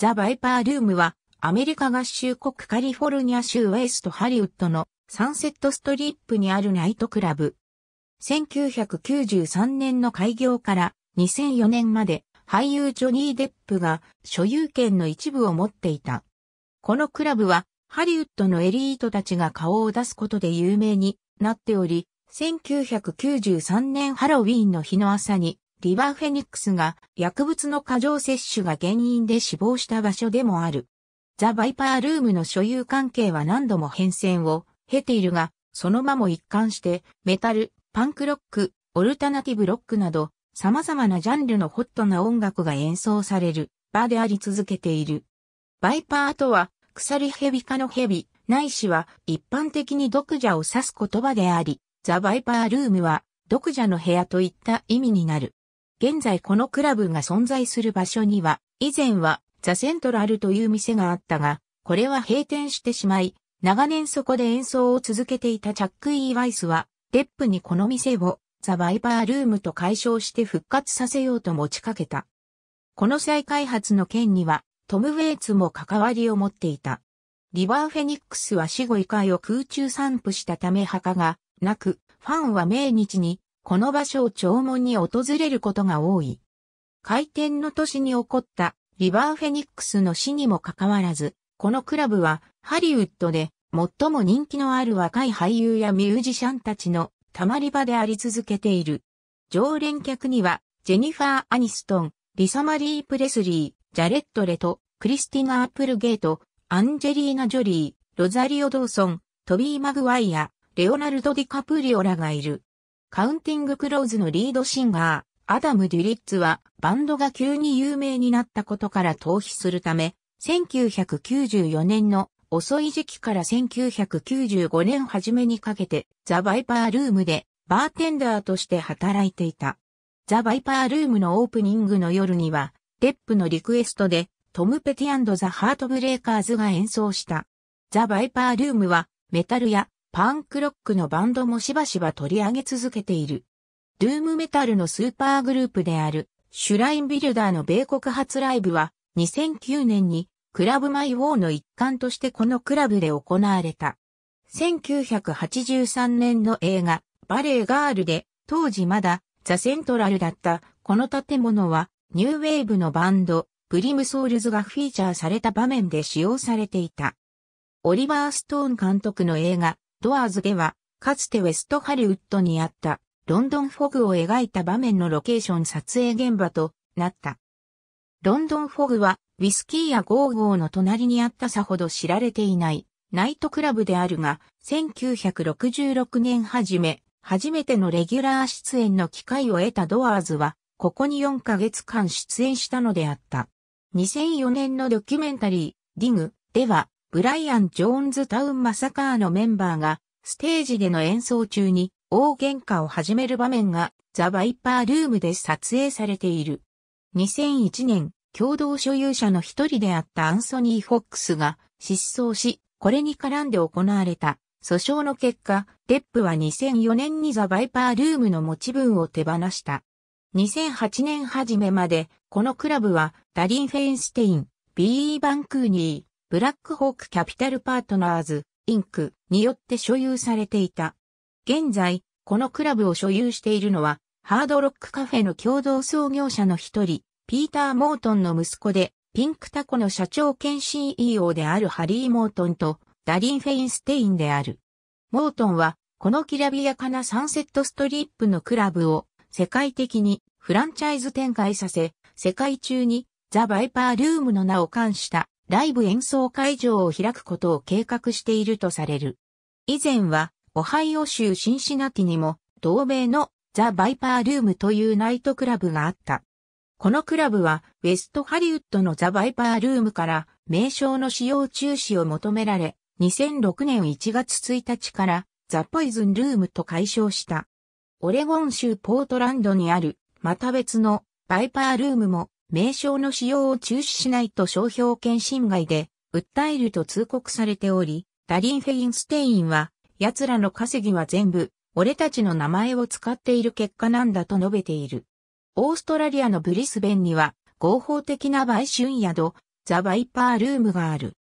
ザ・バイパールームは、アメリカ合衆国カリフォルニア州ウェストハリウッドのサンセットストリップにあるナイトクラブ。1993年の開業から2004年まで俳優ジョニー・デップが所有権の一部を持っていた。このクラブはハリウッドのエリートたちが顔を出すことで有名になっており、1993年ハロウィーンの日の朝にリバーフェニックスが薬物の過剰摂取が原因で死亡した場所でもある。ザ・バイパールームの所有関係は何度も変遷を経ているが、その間も一貫してメタル、パンクロック、オルタナティブロックなど様々なジャンルのホットな音楽が演奏される場であり続けている。バイパーとは鎖蛇科の蛇、ないしは一般的に毒蛇を指す言葉であり、ザ・バイパールームは毒蛇の部屋といった意味になる。現在このクラブが存在する場所には、以前はザ・セントラルという店があったが、これは閉店してしまい、長年そこで演奏を続けていたチャック・イー・ワイスは、デップにこの店をザ・バイパールームと解消して復活させようと持ちかけた。この再開発の件には、トム・ウェイツも関わりを持っていた。リバーフェニックスは死後異界を空中散布したため墓がなく、ファンは命日にこの場所を弔問に訪れることが多い。開店の年に起こったリバーフェニックスの死にもかかわらず、このクラブはハリウッドで最も人気のある若い俳優やミュージシャンたちのたまり場であり続けている。常連客にはジェニファー・アニストン、リサ・マリー・プレスリー、ジャレット・レト、クリスティナ・アップルゲート、アンジェリーナ・ジョリー、ロザリオ・ドーソン、トビー・マグワイア、レオナルド・ディカプリオラがいる。カウンティング・クローズのリードシンガー、アダム・デュリッツはバンドが急に有名になったことから逃避するため、1994年の遅い時期から1995年初めにかけてザ・バイパールームでバーテンダーとして働いていた。ザ・バイパールームのオープニングの夜には、デップのリクエストでトム・ペティザ・ハートブレイカーズが演奏した。ザ・バイパールームはメタルやパンクロックのバンドもしばしば取り上げ続けている。ドゥームメタルのスーパーグループである、シュラインビルダーの米国初ライブは、2009年に、クラブマイウォーの一環としてこのクラブで行われた。1983年の映画、バレーガールで、当時まだ、ザ・セントラルだった、この建物は、ニューウェーブのバンド、プリムソウルズがフィーチャーされた場面で使用されていた。オリバー・ストーン監督の映画、ドアーズでは、かつてウェストハリウッドにあったロンドンフォグを描いた場面のロケーション撮影現場となった。ロンドンフォグはウィスキーやゴーゴーの隣にあったさほど知られていないナイトクラブであるが、1966年初め、初めてのレギュラー出演の機会を得たドアーズは、ここに4ヶ月間出演したのであった。2004年のドキュメンタリー、ディグでは、ブライアン・ジョーンズタウンマサカーのメンバーが、ステージでの演奏中に、大喧嘩を始める場面が、ザ・バイパールームで撮影されている。2001年、共同所有者の一人であったアンソニー・フォックスが、失踪し、これに絡んで行われた、訴訟の結果、デップは2004年にザ・バイパールームの持ち分を手放した。2008年初めまで、このクラブは、ダリン・フェインステイン、ビー・バンクーニー、ブラックホークキャピタルパートナーズ、インクによって所有されていた。現在、このクラブを所有しているのは、ハードロックカフェの共同創業者の一人、ピーター・モートンの息子で、ピンクタコの社長兼 CEO であるハリー・モートンと、ダリン・フェインステインである。モートンは、このきらびやかなサンセットストリップのクラブを、世界的にフランチャイズ展開させ、世界中にザ・バイパールームの名を冠したライブ演奏会場を開くことを計画しているとされる。以前は、オハイオ州シンシナティにも、同名のザ・バイパールームというナイトクラブがあった。このクラブは、ウェストハリウッドのザ・バイパールームから、名称の使用中止を求められ、2006年1月1日から、ザ・ポイズンルームと解消した。オレゴン州ポートランドにある、また別の、バイパールームも、名称の使用を中止しないと商標権侵害で訴えると通告されており、ダリン・フェインステインは、奴らの稼ぎは全部、俺たちの名前を使っている結果なんだと述べている。オーストラリアのブリスベンには、合法的な売春宿、ザ・バイパールームがある。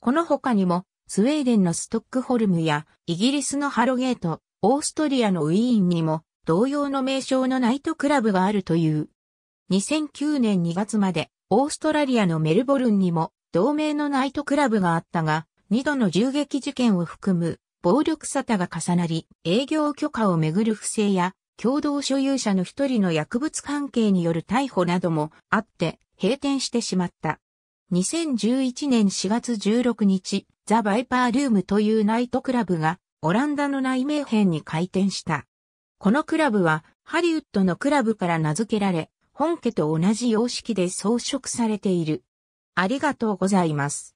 この他にも、スウェーデンのストックホルムや、イギリスのハロゲート、オーストリアのウィーンにも、同様の名称のナイトクラブがあるという。2009年2月までオーストラリアのメルボルンにも同名のナイトクラブがあったが、2度の銃撃事件を含む暴力沙汰が重なり、営業許可をめぐる不正や共同所有者の一人の薬物関係による逮捕などもあって閉店してしまった。2011年4月16日、ザ・バイパールームというナイトクラブがオランダの内名編に開店した。このクラブはハリウッドのクラブから名付けられ、本家と同じ様式で装飾されている。ありがとうございます。